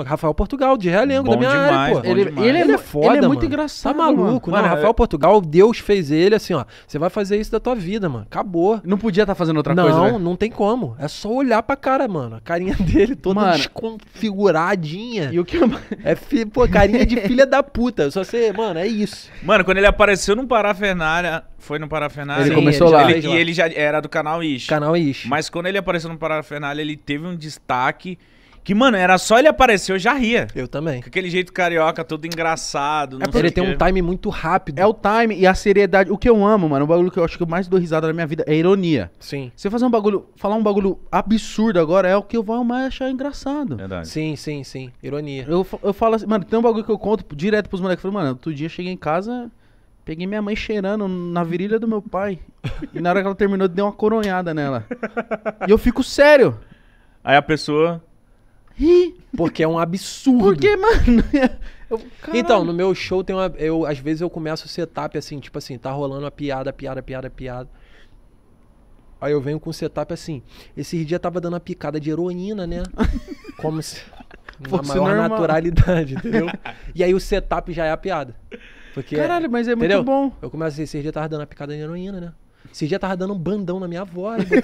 Rafael Portugal, de Realengo, da minha demais, área, pô. Ele, ele, é é ele, é, foda, ele é muito mano. Tá engraçado, Tá maluco, mano. Rafael é... Portugal, Deus fez ele assim, ó. Você vai fazer isso da tua vida, mano. Acabou. Não podia estar tá fazendo outra não, coisa, Não, né? não tem como. É só olhar pra cara, mano. A carinha dele toda mano. desconfiguradinha. E o que... É, fi... pô, carinha de filha da puta. Só você, mano, é isso. Mano, quando ele apareceu no Parafernália... Foi no Parafernália. Ele Sim, começou ele, lá. Ele, lá. e ele já era do canal Ish. Canal Ish. Mas quando ele apareceu no Parafernália, ele teve um destaque... Que, mano, era só ele aparecer, eu já ria. Eu também. Com aquele jeito carioca, todo engraçado. É porque ele tem um time muito rápido. É o time e a seriedade. O que eu amo, mano, o bagulho que eu acho que eu mais dou risada na minha vida é ironia. Sim. Você fazer um bagulho, falar um bagulho absurdo agora é o que eu vou mais achar engraçado. Verdade. Sim, sim, sim. Ironia. Eu, eu falo assim, mano, tem um bagulho que eu conto direto pros moleques. Eu falo, mano, outro dia eu cheguei em casa, Peguei minha mãe cheirando na virilha do meu pai. e na hora que ela terminou, deu uma coronhada nela. E eu fico sério. Aí a pessoa. Porque é um absurdo. Porque, mano. Eu, então, no meu show tem uma. Eu, às vezes eu começo o setup assim, tipo assim, tá rolando uma piada, piada, piada, piada. Aí eu venho com o setup assim. Esses dias tava dando uma picada de heroína, né? Como se. Uma maior normal. naturalidade, entendeu? e aí o setup já é a piada. Porque, Caralho, mas é entendeu? muito bom. Eu começo assim, esses dias tava dando uma picada de heroína, né? Esses dias tava dando um bandão na minha voz. Né?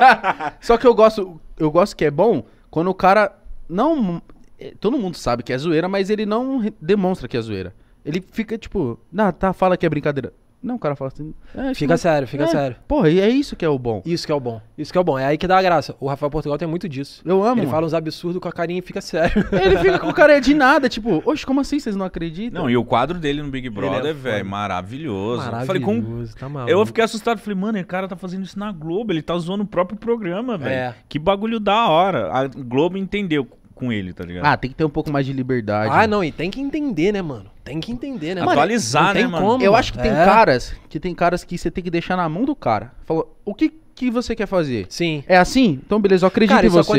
Só que eu gosto. Eu gosto que é bom quando o cara não. É, todo mundo sabe que é zoeira, mas ele não demonstra que é zoeira. Ele fica tipo, ah, tá, fala que é brincadeira. Não, o cara fala assim. É, fica sério, fica é, sério. Porra, e é isso que é o bom. Isso que é o bom. Isso que é o bom. É aí que dá a graça. O Rafael Portugal tem muito disso. Eu amo. Ele fala uns absurdos com a carinha e fica sério. Ele fica com cara de nada, tipo, oxe, como assim vocês não acreditam? Não, e o quadro dele no Big é Brother, é velho, maravilhoso. Maravilhoso, falei, tá maluco. Eu fiquei assustado. Falei, mano, o cara tá fazendo isso na Globo. Ele tá zoando o próprio programa, velho. É. Que bagulho da hora. A Globo entendeu com ele, tá ligado? Ah, tem que ter um pouco mais de liberdade. Ah, não, e tem que entender, né, mano? Tem que entender, né? Mano, Atualizar, né, mano? Como, eu acho que tem é. caras que tem caras que você tem que deixar na mão do cara. Falou, o que que você quer fazer? Sim. É assim? Então beleza, eu acredito cara, em você.